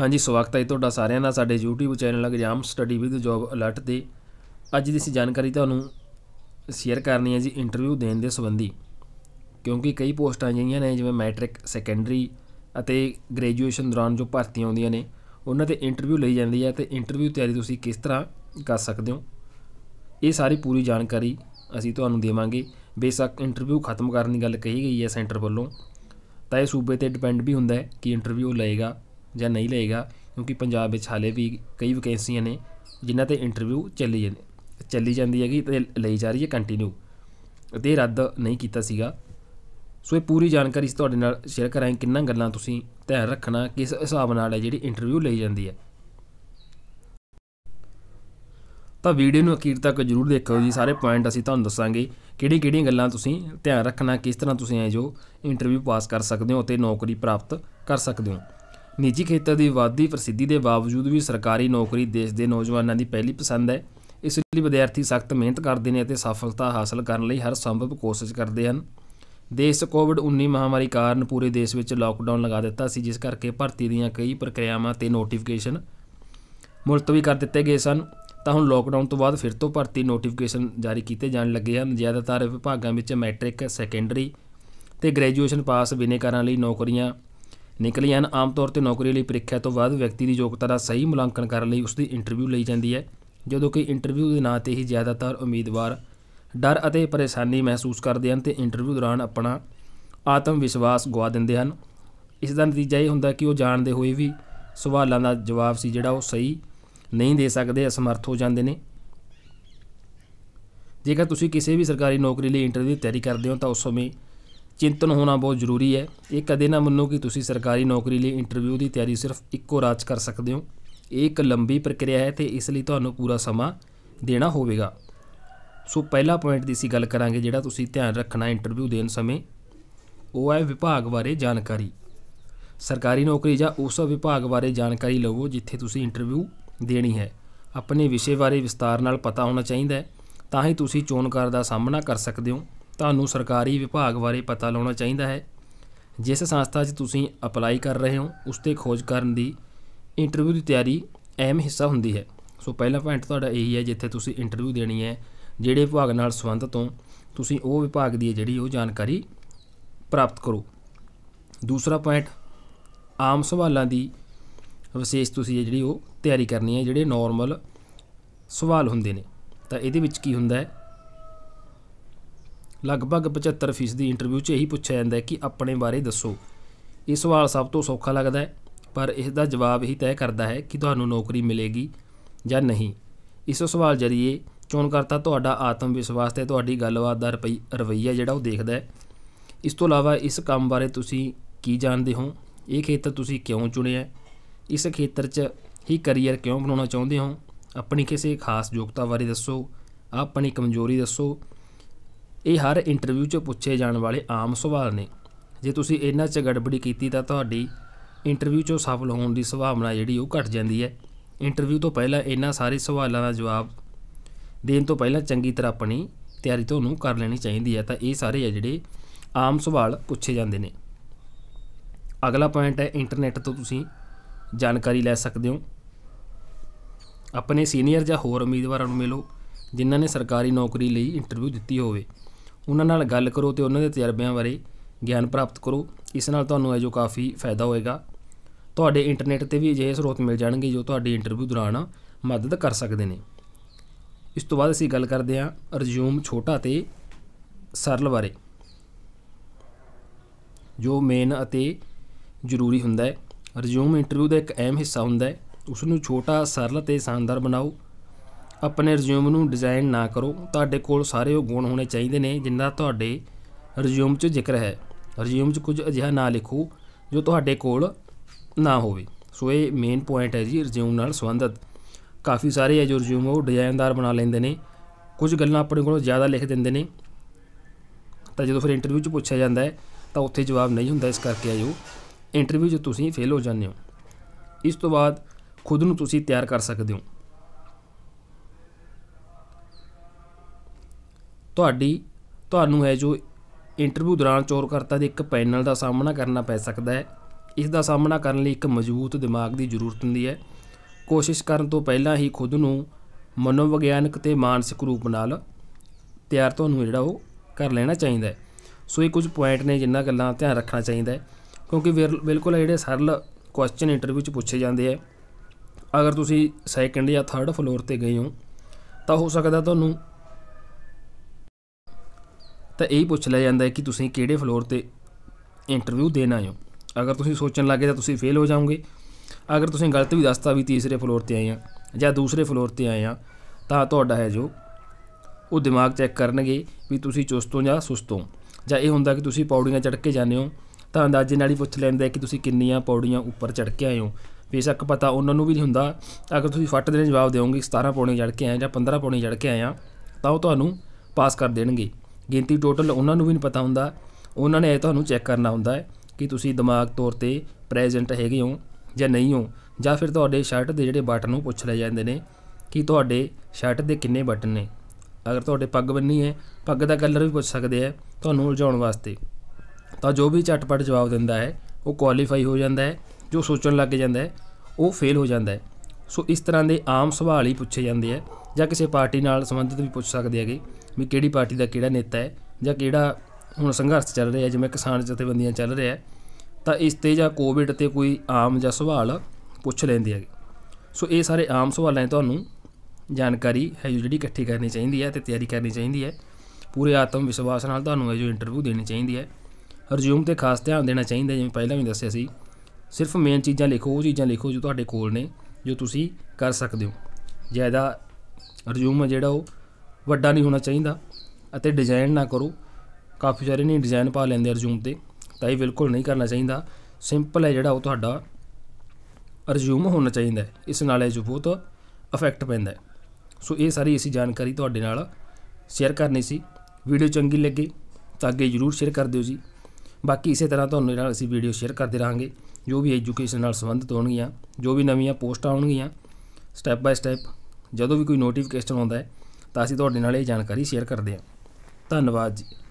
ਹਾਂਜੀ ਸਵਾਗਤ ਹੈ ਤੁਹਾਡਾ ਸਾਰਿਆਂ ਦਾ ਸਾਡੇ YouTube channel exam study with job alert ਤੇ ਅੱਜ ਦੀ ਅਸੀਂ ਜਾਣਕਾਰੀ ਤੁਹਾਨੂੰ ਸ਼ੇਅਰ ਕਰਨੀ ਹੈ ਜੀ ਇੰਟਰਵਿਊ ਦੇਣ ਦੇ ਸੰਬੰਧੀ ਕਿਉਂਕਿ ਕਈ ਪੋਸਟਾਂ ਜਿਹੀਆਂ ਨੇ ਜਿਵੇਂ ਮੈਟ੍ਰਿਕ ਸੈਕੰਡਰੀ ਅਤੇ ਗ੍ਰੈਜੂਏਸ਼ਨ ਦੌਰਾਨ ਜੋ ਭਰਤੀਆਂ ਆਉਂਦੀਆਂ ਨੇ ਉਹਨਾਂ ਤੇ ਇੰਟਰਵਿਊ ਲਈ ਜਾਂਦੀ ਹੈ ਤੇ ਇੰਟਰਵਿਊ ਤਿਆਰੀ ਤੁਸੀਂ ਕਿਸ ਤਰ੍ਹਾਂ ਕਰ ਸਕਦੇ ਹੋ ਇਹ ਸਾਰੀ ਪੂਰੀ ਜਾਣਕਾਰੀ ਅਸੀਂ ਤੁਹਾਨੂੰ ਦੇਵਾਂਗੇ ਬੇਸ਼ੱਕ ਇੰਟਰਵਿਊ ਖਤਮ ਕਰਨ ਦੀ ਗੱਲ ਕਹੀ ਗਈ ਹੈ ਸੈਂਟਰ ਵੱਲੋਂ ਤਾਂ ਇਹ ਸੂਬੇ ਤੇ ਡਿਪੈਂਡ ਵੀ ਹੁੰਦਾ ਹੈ ਕਿ ਇੰਟਰਵਿਊ ਲਏਗਾ ਜਾਂ ਨਹੀਂ ਲਏਗਾ ਕਿਉਂਕਿ ਪੰਜਾਬ ਵਿੱਚ ਹਾਲੇ ਵੀ ਕਈ ਵੈਕੈਂਸੀਆਂ ਨੇ ਜਿਨ੍ਹਾਂ ਤੇ ਇੰਟਰਵਿਊ ਚੱਲੀ ਜਾਂਦੇ ਚੱਲੀ ਜਾਂਦੀ ਹੈਗੀ ਤੇ ਲਈ ਜਾ ਰਹੀ ਹੈ ਕੰਟੀਨਿਊ ਤੇ ਰੱਦ ਨਹੀਂ ਕੀਤਾ ਸੀਗਾ ਸੋ ਇਹ ਪੂਰੀ ਜਾਣਕਾਰੀ ਤੁਹਾਡੇ ਨਾਲ ਸ਼ੇਅਰ ਕਰਾਂਗੇ ਕਿੰਨਾ ਗੱਲਾਂ ਤੁਸੀਂ ਧਿਆਨ ਰੱਖਣਾ ਕਿਸ ਹਿਸਾਬ ਨਾਲ ਹੈ ਜਿਹੜੀ ਇੰਟਰਵਿਊ ਲਈ ਜਾਂਦੀ ਹੈ ਤਾਂ ਵੀਡੀਓ ਨੂੰ ਅਖੀਰ ਤੱਕ ਜਰੂਰ ਦੇਖੋ ਜੀ ਸਾਰੇ ਪੁਆਇੰਟ ਅਸੀਂ ਤੁਹਾਨੂੰ ਦੱਸਾਂਗੇ ਕਿਹੜੀ ਕਿਹੜੀਆਂ ਗੱਲਾਂ ਤੁਸੀਂ ਧਿਆਨ ਰੱਖਣਾ ਕਿਸ ਤਰ੍ਹਾਂ ਤੁਸੀਂ ਐ ਜੋ ਇੰਟਰਵਿਊ ਪਾਸ ਕਰ ਸਕਦੇ ਹੋ ਤੇ ਨੌਕਰੀ ਪ੍ਰਾਪਤ ਕਰ ਸਕਦੇ ਹੋ ਨਿੱਜੀ ਖੇਤਰ ਦੀ ਵਾਧੀ ਪ੍ਰਸਿੱਧੀ ਦੇ ਬਾਵਜੂਦ ਵੀ ਸਰਕਾਰੀ ਨੌਕਰੀ ਦੇਸ਼ ਦੇ ਨੌਜਵਾਨਾਂ ਦੀ ਪਹਿਲੀ ਪਸੰਦ ਹੈ ਇਸ ਲਈ ਵਿਦਿਆਰਥੀ ਸਖਤ ਮਿਹਨਤ ਕਰਦੇ ਨੇ ਅਤੇ ਸਫਲਤਾ ਹਾਸਲ ਕਰਨ ਲਈ ਹਰ ਸੰਭਵ ਕੋਸ਼ਿਸ਼ ਕਰਦੇ ਹਨ ਦੇਸ਼ ਕੋਵਿਡ-19 ਮਹਾਮਾਰੀ ਕਾਰਨ ਪੂਰੇ ਦੇਸ਼ ਵਿੱਚ ਲਾਕਡਾਊਨ ਲਗਾ ਦਿੱਤਾ ਸੀ ਜਿਸ ਕਰਕੇ ਭਰਤੀ ਦੀਆਂ ਕਈ ਪ੍ਰਕਿਰਿਆਵਾਂ ਤੇ ਨੋਟੀਫਿਕੇਸ਼ਨ ਮੁਲਤਵੀ ਕਰ ਦਿੱਤੇ ਗਏ ਸਨ ਤਾਂ ਹੁਣ ਲਾਕਡਾਊਨ ਤੋਂ ਬਾਅਦ ਫਿਰ ਤੋਂ ਭਰਤੀ ਨੋਟੀਫਿਕੇਸ਼ਨ ਜਾਰੀ ਕੀਤੇ ਜਾਣ ਲੱਗੇ ਹਨ ਜ਼ਿਆਦਾਤਰ ਵਿਭਾਗਾਂ ਵਿੱਚ ਮੈਟ੍ਰਿਕ ਸੈਕੰਡਰੀ ਤੇ ਗ੍ਰੈਜੂਏਸ਼ਨ ਪਾਸ ਬਿਨੇਕਾਰਾਂ ਲਈ ਨੌਕਰੀਆਂ ਨਿਕਲੀ ਹਨ ਆਮ ਤੌਰ ਤੇ ਨੌਕਰੀ ਲਈ ਪ੍ਰੀਖਿਆ ਤੋਂ ਬਾਅਦ ਵਿਅਕਤੀ ਦੀ ਯੋਗਤਾ ਦਾ ਸਹੀ ਮੁਲਾਂਕਣ ਕਰਨ ਲਈ ਉਸ ਦੀ ਇੰਟਰਵਿਊ ਲਈ ਜਾਂਦੀ ਹੈ ਜਦੋਂ ਕਿ ਇੰਟਰਵਿਊ ਦੇ ਨਾਂ ਤੇ ਹੀ ਜ਼ਿਆਦਾਤਰ ਉਮੀਦਵਾਰ ਡਰ ਅਤੇ ਪਰੇਸ਼ਾਨੀ ਮਹਿਸੂਸ ਕਰਦੇ ਹਨ ਤੇ ਇੰਟਰਵਿਊ ਦੌਰਾਨ ਆਪਣਾ ਆਤਮ ਵਿਸ਼ਵਾਸ ਗਵਾ ਦਿੰਦੇ ਹਨ ਇਸ ਦਾ ਨਤੀਜਾ ਇਹ ਹੁੰਦਾ ਕਿ ਉਹ ਜਾਣਦੇ ਹੋਏ ਵੀ ਸਵਾਲਾਂ ਦਾ ਜਵਾਬ ਸੀ ਜਿਹੜਾ ਉਹ ਸਹੀ ਨਹੀਂ ਦੇ ਸਕਦੇ ਅਸਮਰਥ ਹੋ ਜਾਂਦੇ ਨੇ ਜੇਕਰ ਤੁਸੀਂ ਕਿਸੇ ਵੀ ਸਰਕਾਰੀ ਨੌਕਰੀ ਲਈ ਇੰਟਰਵਿਊ ਦੀ ਤਿਆਰੀ ਕਰਦੇ ਹੋ ਤਾਂ ਉਸ ਸਮੇਂ ਚਿੰਤਨ ਹੋਣਾ ਬਹੁਤ ਜ਼ਰੂਰੀ ਹੈ ਇਹ ਕਦੇ ਨਾ ਮੰਨੋ ਕਿ ਤੁਸੀਂ ਸਰਕਾਰੀ ਨੌਕਰੀ ਲਈ ਇੰਟਰਵਿਊ ਦੀ ਤਿਆਰੀ ਸਿਰਫ ਇੱਕੋ ਰਾਤ ਕਰ ਸਕਦੇ ਹੋ ਇਹ ਇੱਕ ਲੰਬੀ ਪ੍ਰਕਿਰਿਆ ਹੈ ਤੇ ਇਸ ਲਈ ਤੁਹਾਨੂੰ ਪੂਰਾ ਸਮਾਂ ਦੇਣਾ ਹੋਵੇਗਾ ਸੋ ਪਹਿਲਾ ਪੁਆਇੰਟ ਦੀ ਅਸੀਂ ਗੱਲ ਕਰਾਂਗੇ ਜਿਹੜਾ ਤੁਸੀਂ ਧਿਆਨ ਰੱਖਣਾ ਇੰਟਰਵਿਊ ਦੇਣ ਸਮੇਂ ਉਹ ਹੈ ਵਿਭਾਗ ਬਾਰੇ ਜਾਣਕਾਰੀ ਸਰਕਾਰੀ ਨੌਕਰੀ ਜਾਂ ਉਸ ਵਿਭਾਗ ਬਾਰੇ ਜਾਣਕਾਰੀ ਲਵੋ ਜਿੱਥੇ ਤੁਸੀਂ ਇੰਟਰਵਿਊ ਦੇਣੀ ਹੈ ਆਪਣੇ ਵਿਸ਼ੇ ਬਾਰੇ ਵਿਸਤਾਰ ਨਾਲ ਪਤਾ ਹੋਣਾ ਚਾਹੀਦਾ ਹੈ ਤਾਂ ਹੀ ਤੁਸੀਂ ਚੋਣਕਾਰ ਦਾ ਸਾਹਮਣਾ ਕਰ ਸਕਦੇ ਹੋ ਤੁਹਾਨੂੰ ਸਰਕਾਰੀ ਵਿਭਾਗ ਬਾਰੇ ਪਤਾ ਲਾਉਣਾ ਚਾਹੀਦਾ ਹੈ ਜਿਸ ਸੰਸਥਾ 'ਚ ਤੁਸੀਂ ਅਪਲਾਈ ਕਰ ਰਹੇ ਹੋ ਉਸ ਤੇ ਖੋਜ ਕਰਨ ਦੀ ਇੰਟਰਵਿਊ ਦੀ ਤਿਆਰੀ ਅਹਿਮ ਹਿੱਸਾ ਹੁੰਦੀ ਹੈ ਸੋ ਪਹਿਲਾ ਪੁਆਇੰਟ ਤੁਹਾਡਾ ਇਹੀ ਹੈ ਜਿੱਥੇ ਤੁਸੀਂ ਇੰਟਰਵਿਊ ਦੇਣੀ ਹੈ ਜਿਹੜੇ ਵਿਭਾਗ ਨਾਲ ਸੰਬੰਧਤ ਹੋ ਤੁਸੀਂ ਉਹ ਵਿਭਾਗ ਦੀ ਜਿਹੜੀ ਉਹ ਜਾਣਕਾਰੀ ਪ੍ਰਾਪਤ ਕਰੋ ਦੂਸਰਾ ਪੁਆਇੰਟ ਆਮ ਸਵਾਲਾਂ ਦੀ ਵਿਸ਼ੇਸ਼ ਤੁਸੀਂ ਜਿਹੜੀ ਉਹ ਤਿਆਰੀ ਕਰਨੀ ਹੈ ਜਿਹੜੇ ਨਾਰਮਲ ਸਵਾਲ ਹੁੰਦੇ ਨੇ ਤਾਂ ਇਹਦੇ ਵਿੱਚ ਕੀ ਹੁੰਦਾ ਹੈ ਲਗਭਗ 75% ਦੀ ਇੰਟਰਵਿਊ 'ਚ ਇਹੀ ਪੁੱਛਿਆ ਜਾਂਦਾ ਹੈ ਕਿ ਆਪਣੇ ਬਾਰੇ ਦੱਸੋ ਇਹ ਸਵਾਲ ਸਭ ਤੋਂ ਸੌਖਾ ਲੱਗਦਾ ਹੈ ਪਰ ਇਸ ਦਾ ਜਵਾਬ ਹੀ ਤੈਅ ਕਰਦਾ ਹੈ ਕਿ ਤੁਹਾਨੂੰ ਨੌਕਰੀ ਮਿਲੇਗੀ ਜਾਂ ਨਹੀਂ ਇਸ ਸਵਾਲ ਜਰੀਏ ਚੋਣਕਰਤਾ ਤੁਹਾਡਾ ਆਤਮ ਵਿਸ਼ਵਾਸ ਤੇ ਤੁਹਾਡੀ ਗੱਲਬਾਤ ਦਾ ਰਵਈਆ ਜਿਹੜਾ ਉਹ ਦੇਖਦਾ ਹੈ ਇਸ ਤੋਂ ਇਲਾਵਾ ਇਸ ਕੰਮ ਬਾਰੇ ਤੁਸੀਂ ਕੀ ਜਾਣਦੇ ਹੋ ਇਹ ਖੇਤਰ ਤੁਸੀਂ ਕਿਉਂ ਚੁਣਿਆ ਇਸ ਖੇਤਰ 'ਚ ਹੀ ਕੈਰੀਅਰ ਕਿਉਂ ਬਣਾਉਣਾ ਚਾਹੁੰਦੇ ਹੋ ਆਪਣੀ ਕਿਸੇ ਖਾਸ ਯੋਗਤਾ ਬਾਰੇ ਦੱਸੋ ਆਪਣੀ ਕਮਜ਼ੋਰੀ ਦੱਸੋ ਇਹ ਹਰ ਇੰਟਰਵਿਊ 'ਚ ਪੁੱਛੇ ਜਾਣ ਵਾਲੇ ਆਮ ਸਵਾਲ ਨੇ ਜੇ ਤੁਸੀਂ ਇਹਨਾਂ 'ਚ ਗੜਬੜੀ ਕੀਤੀ ਤਾਂ ਤੁਹਾਡੀ ਇੰਟਰਵਿਊ 'ਚੋਂ ਸਫਲ ਹੋਣ ਦੀ ਸੰਭਾਵਨਾ ਜਿਹੜੀ ਉਹ ਘਟ ਜਾਂਦੀ ਹੈ ਇੰਟਰਵਿਊ ਤੋਂ ਪਹਿਲਾਂ ਇਹਨਾਂ ਸਾਰੇ ਸਵਾਲਾਂ ਦਾ ਜਵਾਬ ਦੇਣ ਤੋਂ ਪਹਿਲਾਂ ਚੰਗੀ ਤਰ੍ਹਾਂ ਆਪਣੀ ਤਿਆਰੀ ਤੁਹਾਨੂੰ ਕਰ ਲੈਣੀ ਚਾਹੀਦੀ ਹੈ ਤਾਂ ਇਹ ਸਾਰੇ ਆ ਜਿਹੜੇ ਆਮ ਸਵਾਲ ਪੁੱਛੇ ਜਾਂਦੇ ਨੇ ਅਗਲਾ ਪੁਆਇੰਟ ਹੈ ਇੰਟਰਨੈਟ ਤੋਂ ਤੁਸੀਂ ਜਾਣਕਾਰੀ ਲੈ ਸਕਦੇ ਹੋ ਆਪਣੇ ਸੀਨੀਅਰ ਜਾਂ ਹੋਰ ਉਮੀਦਵਾਰਾਂ ਨੂੰ ਮਿਲੋ ਜਿਨ੍ਹਾਂ ਨੇ ਸਰਕਾਰੀ ਨੌਕਰੀ ਲਈ ਇੰਟਰਵਿਊ ਦਿੱਤੀ ਹੋਵੇ ਉਹਨਾਂ ਨਾਲ ਗੱਲ ਕਰੋ ਤੇ ਉਹਨਾਂ ਦੇ ਤਜਰਬਿਆਂ ਬਾਰੇ ਗਿਆਨ ਪ੍ਰਾਪਤ ਕਰੋ ਇਸ ਨਾਲ ਤੁਹਾਨੂੰ ਇਹ ਜੋ ਕਾਫੀ ਫਾਇਦਾ ਹੋਏਗਾ ਤੁਹਾਡੇ ਇੰਟਰਨੈਟ ਤੇ ਵੀ ਅਜਿਹੇ ਸਰੋਤ ਮਿਲ ਜਾਣਗੇ ਜੋ ਤੁਹਾਡੀ ਇੰਟਰਵਿਊ ਦੌਰਾਨ ਮਦਦ ਕਰ ਸਕਦੇ ਨੇ ਇਸ ਤੋਂ ਬਾਅਦ ਅਸੀਂ ਗੱਲ ਕਰਦੇ ਹਾਂ ਰਿਜ਼ਿਊਮ ਛੋਟਾ ਤੇ ਸਰਲ ਬਾਰੇ ਜੋ ਮੇਨ ਅਤੇ ਜ਼ਰੂਰੀ ਹੁੰਦਾ ਹੈ ਰਿਜ਼ਿਊਮ ਇੰਟਰਵਿਊ ਦਾ ਇੱਕ ਅਹਿਮ ਹਿੱਸਾ ਹੁੰਦਾ ਹੈ ਉਸ ਨੂੰ ਛੋਟਾ ਸਰਲ ਤੇ ਸ਼ਾਨਦਾਰ ਬਣਾਓ ਆਪਣੇ ਰਿਜ਼ਿਊਮ ਨੂੰ ਡਿਜ਼ਾਈਨ ਨਾ ਕਰੋ ਤੁਹਾਡੇ ਕੋਲ ਸਾਰੇ ਉਹ ਗੁਣ ਹੋਣੇ ਚਾਹੀਦੇ ਨੇ ਜਿੰਨਾ ਤੁਹਾਡੇ ਰਿਜ਼ਿਊਮ 'ਚ ਜ਼ਿਕਰ ਹੈ ਰਿਜ਼ਿਊਮ 'ਚ ਕੁਝ ਅਜਿਹਾ ਨਾ ਲਿਖੋ ਜੋ ਤੁਹਾਡੇ ਕੋਲ ਨਾ ਹੋਵੇ ਸੋ ਇਹ ਮੇਨ ਪੁਆਇੰਟ ਹੈ ਜੀ ਰਿਜ਼ਿਊਮ ਨਾਲ ਸੰਬੰਧਿਤ ਕਾਫੀ ਸਾਰੇ ਹੈ ਜੋ ਰਿਜ਼ਿਊਮ ਉਹ ਡਿਜ਼ਾਈਨਦਾਰ ਬਣਾ ਲੈਂਦੇ ਨੇ ਕੁਝ ਗੱਲਾਂ ਆਪਣੇ ਕੋਲੋਂ ਜ਼ਿਆਦਾ ਲਿਖ ਦਿੰਦੇ ਨੇ ਤਾਂ ਜਦੋਂ ਫਿਰ ਇੰਟਰਵਿਊ 'ਚ ਪੁੱਛਿਆ ਜਾਂਦਾ ਹੈ ਤਾਂ ਉੱਥੇ ਜਵਾਬ ਨਹੀਂ ਹੁੰਦਾ ਇਸ ਕਰਕੇ ਆਇਓ ਇੰਟਰਵਿਊ 'ਚ ਤੁਸੀਂ ਫੇਲ ਹੋ ਜਾਂਦੇ ਹੋ ਇਸ ਤੋਂ ਬਾਅਦ ਖੁਦ ਨੂੰ ਤੁਸੀਂ ਤਿਆਰ ਕਰ ਸਕਦੇ ਹੋ ਤੁਹਾਡੀ ਤੁਹਾਨੂੰ ਹੈ ਜੋ ਇੰਟਰਵਿਊ ਦੌਰਾਨ ਚੋਰਕਰਤਾ ਦੇ ਇੱਕ ਪੈਨਲ ਦਾ ਸਾਹਮਣਾ ਕਰਨਾ ਪੈ ਸਕਦਾ ਹੈ ਇਸ ਦਾ ਸਾਹਮਣਾ ਕਰਨ ਲਈ ਇੱਕ ਮਜ਼ਬੂਤ ਦਿਮਾਗ ਦੀ ਜ਼ਰੂਰਤ ਹੁੰਦੀ ਹੈ ਕੋਸ਼ਿਸ਼ ਕਰਨ ਤੋਂ ਪਹਿਲਾਂ ਹੀ ਖੁਦ ਨੂੰ ਮਨੋਵਿਗਿਆਨਕ ਤੇ ਮਾਨਸਿਕ ਰੂਪ ਨਾਲ ਤਿਆਰ ਤੁਹਾਨੂੰ ਜਿਹੜਾ ਉਹ ਕਰ ਲੈਣਾ ਚਾਹੀਦਾ ਹੈ ਸੋ ਇਹ ਕੁਝ ਪੁਆਇੰਟ ਨੇ ਜਿੰਨਾ ਗੱਲਾਂ ਧਿਆਨ ਰੱਖਣਾ ਚਾਹੀਦਾ ਹੈ ਕਿਉਂਕਿ ਬਿਲਕੁਲ ਜਿਹੜੇ ਸਰਲ ਕੁਐਸਚਨ ਇੰਟਰਵਿਊ 'ਚ ਪੁੱਛੇ ਜਾਂਦੇ ਆ ਅਗਰ ਤੁਸੀਂ ਸੈਕੰਡ ਜਾਂ ਥਰਡ ਫਲੋਰ ਤੇ ਗਏ ਹੋ ਤਾਂ ਹੋ ਸਕਦਾ ਤੁਹਾਨੂੰ ਤਾਂ ਇਹ ਪੁੱਛ ਲਿਆ ਜਾਂਦਾ ਹੈ ਕਿ ਤੁਸੀਂ ਕਿਹੜੇ ਫਲੋਰ ਤੇ ਇੰਟਰਵਿਊ ਦੇਣ ਆਏ ਹੋ ਅਗਰ ਤੁਸੀਂ ਸੋਚਣ ਲੱਗੇ ਤਾਂ ਤੁਸੀਂ ਫੇਲ ਹੋ ਜਾਓਗੇ ਅਗਰ ਤੁਸੀਂ ਗਲਤ ਵੀ ਦੱਸਤਾ ਵੀ ਤੀਸਰੇ ਫਲੋਰ ਤੇ ਆਏ ਆ ਜਾਂ ਦੂਸਰੇ ਫਲੋਰ ਤੇ ਆਏ ਆ ਤਾਂ ਤੁਹਾਡਾ ਹੈ ਜੋ ਉਹ ਦਿਮਾਗ ਚੈੱਕ ਕਰਨਗੇ ਵੀ ਤੁਸੀਂ ਚੁਸਤੋਂ ਜਾਂ ਸੁਸਤੋਂ ਜਾਂ ਇਹ ਹੁੰਦਾ ਕਿ ਤੁਸੀਂ ਪੌੜੀਆਂ ਚੜ੍ਹ ਕੇ ਜਾਂਦੇ ਹੋ ਤਾਂ ਅੰਦਾਜ਼ੇ ਨਾਲ ਹੀ ਪੁੱਛ ਲੈਂਦੇ ਕਿ ਤੁਸੀਂ ਕਿੰਨੀਆਂ ਪੌੜੀਆਂ ਉੱਪਰ ਚੜ੍ਹ ਕੇ ਆਏ ਹੋ ਬੇਸ਼ੱਕ ਪਤਾ ਉਹਨਾਂ ਨੂੰ ਵੀ ਨਹੀਂ ਹੁੰਦਾ ਅਗਰ ਤੁਸੀਂ ਫੱਟ ਦੇ ਜਵਾਬ ਦਿਓਗੇ 17 ਪੌੜੀਆਂ ਚੜ੍ਹ ਕੇ ਆਏ ਜਾਂ 15 ਪੌੜੀਆਂ ਚੜ੍ਹ ਕੇ ਆਏ ਆ ਤਾਂ ਉਹ ਤੁਹਾਨੂੰ ਪਾਸ ਕਰ ਦੇਣਗੇ ਗਿਣਤੀ ਟੋਟਲ ਉਹਨਾਂ ਨੂੰ ਵੀ ਨਹੀਂ ਪਤਾ ਹੁੰਦਾ ਉਹਨਾਂ ਨੇ ਇਹ ਤੁਹਾਨੂੰ ਚੈੱਕ ਕਰਨਾ ਹੁੰਦਾ ਹੈ ਕਿ ਤੁਸੀਂ ਦਿਮਾਗ ਤੌਰ ਤੇ ਪ੍ਰੈਜ਼ੈਂਟ ਹੈਗੇ ਹੋ ਜਾਂ ਨਹੀਂ ਹੋ ਜਾਂ ਫਿਰ ਤੁਹਾਡੇ ਸ਼ਰਟ ਦੇ ਜਿਹੜੇ ਬਟਨ ਨੂੰ ਪੁੱਛ ਲਏ ਜਾਂਦੇ ਨੇ ਕਿ ਤੁਹਾਡੇ ਸ਼ਰਟ ਦੇ ਕਿੰਨੇ ਬਟਨ ਨੇ ਅਗਰ ਤੁਹਾਡੇ ਪੱਗ ਬੰਨੀ ਹੈ ਪੱਗ ਦਾ ਕਲਰ ਵੀ ਪੁੱਛ ਸਕਦੇ ਆ ਤੁਹਾਨੂੰ ਉਲਝਾਉਣ ਵਾਸਤੇ ਤਾਂ ਜੋ ਵੀ ਝਟਪਟ ਜਵਾਬ ਦਿੰਦਾ ਹੈ ਉਹ ਕੁਆਲੀਫਾਈ ਹੋ ਜਾਂਦਾ ਹੈ ਜੋ ਸੋਚਣ ਲੱਗ ਜਾਂਦਾ ਹੈ ਉਹ ਫੇਲ ਹੋ ਜਾਂਦਾ ਹੈ ਸੋ ਇਸ ਤਰ੍ਹਾਂ ਦੇ ਆਮ ਸਵਾਲ ਹੀ ਪੁੱਛੇ ਜਾਂਦੇ ਆ ਜਾਂ ਕਿਸੇ ਪਾਰਟੀ ਨਾਲ ਸੰਬੰਧਿਤ ਵੀ ਪੁੱਛ ਸਕਦੇ ਹੈਗੇ ਵੀ ਕਿਹੜੀ ਪਾਰਟੀ ਦਾ ਕਿਹੜਾ ਨੇਤਾ ਹੈ ਜਾਂ ਕਿਹੜਾ ਹੁਣ ਸੰਘਰਸ਼ ਚੱਲ ਰਿਹਾ ਜਿਵੇਂ ਕਿਸਾਨ ਜਥੇਬੰਦੀਆਂ ਚੱਲ ਰਿਹਾ ਤਾਂ ਇਸ ਤੇ ਜਾਂ ਕੋਵਿਡ ਤੇ ਕੋਈ ਆਮ ਜਾਂ ਸਵਾਲ ਪੁੱਛ ਲੈਂਦੇ ਹੈਗੇ ਸੋ ਇਹ ਸਾਰੇ ਆਮ ਸਵਾਲਾਂ ਤੁਹਾਨੂੰ ਜਾਣਕਾਰੀ ਹੈ ਜਿਹੜੀ ਇਕੱਠੀ ਕਰਨੀ ਚਾਹੀਦੀ ਹੈ ਤੇ ਤਿਆਰੀ ਕਰਨੀ ਚਾਹੀਦੀ ਹੈ ਪੂਰੇ ਆਤਮ ਵਿਸ਼ਵਾਸ ਨਾਲ ਤੁਹਾਨੂੰ ਇਹ ਜੋ ਇੰਟਰਵਿਊ ਦੇਣੀ ਚਾਹੀਦੀ ਹੈ ਰਿਜ਼ਿਊਮ ਤੇ ਖਾਸ ਧਿਆਨ ਦੇਣਾ ਚਾਹੀਦਾ ਜਿਵੇਂ ਪਹਿਲਾਂ ਵੀ ਦੱਸਿਆ ਸੀ ਸਿਰਫ ਮੇਨ ਚੀਜ਼ਾਂ ਲਿਖੋ ਉਹ ਚੀਜ਼ਾਂ ਲਿਖੋ ਜੋ ਤੁਹਾਡੇ ਕੋਲ ਨੇ ਜੋ ਤੁਸੀਂ ਕਰ ਸਕਦੇ ਹੋ ਜ਼ਿਆਦਾ ਰਿਜ਼ਿਊਮ ਜਿਹੜਾ ਉਹ ਵੱਡਾ ਨਹੀਂ ਹੋਣਾ ਚਾਹੀਦਾ ਅਤੇ ਡਿਜ਼ਾਈਨ ਨਾ ਕਰੋ ਕਾਫੀ ਸਾਰੇ ਨਹੀਂ ਡਿਜ਼ਾਈਨ ਪਾ ਲੈਂਦੇ ਰਿਜ਼ਿਊਮ ਤੇ ਤਾਂ ਇਹ ਬਿਲਕੁਲ ਨਹੀਂ ਕਰਨਾ ਚਾਹੀਦਾ ਸਿੰਪਲ ਹੈ ਜਿਹੜਾ ਉਹ ਤੁਹਾਡਾ ਰਿਜ਼ਿਊਮ ਹੋਣਾ ਚਾਹੀਦਾ ਹੈ ਇਸ ਨਾਲ ਇਹ ਜੋ ਬਹੁਤ ਅਫੈਕਟ ਪੈਂਦਾ ਹੈ ਸੋ ਇਹ ਸਾਰੀ ਅਸੀਂ ਜਾਣਕਾਰੀ ਤੁਹਾਡੇ ਨਾਲ ਸ਼ੇਅਰ ਕਰਨੀ ਸੀ ਵੀਡੀਓ ਚੰਗੀ ਲੱਗੇ ਤਾਂ ਅੱਗੇ ਜ਼ਰੂਰ ਸ਼ੇਅਰ ਕਰ ਦਿਓ ਜੀ ਬਾਕੀ ਇਸੇ ਤਰ੍ਹਾਂ ਤੁਹਾਨੂੰ ਨਾਲ ਅਸੀਂ ਵੀਡੀਓ ਸ਼ੇਅਰ ਕਰਦੇ ਰਹਾਂਗੇ ਜੋ ਵੀ ਐਜੂਕੇਸ਼ਨ ਨਾਲ ਸੰਬੰਧਿਤ ਹੋਣਗੀਆਂ ਜੋ ਵੀ ਨਵੀਆਂ ਪੋਸਟਾਂ ਆਉਣਗੀਆਂ ਸਟੈਪ ਬਾਈ ਸਟੈਪ ਜਦੋਂ ਵੀ ਕੋਈ ਨੋਟੀਫਿਕੇਸ਼ਨ ਆਉਂਦਾ ਹੈ ਤਾਂ ਅਸੀਂ ਤੁਹਾਡੇ ਨਾਲ ਇਹ ਜਾਣਕਾਰੀ ਸ਼ੇਅਰ ਕਰਦੇ ਹਾਂ ਧੰਨਵਾਦ ਜੀ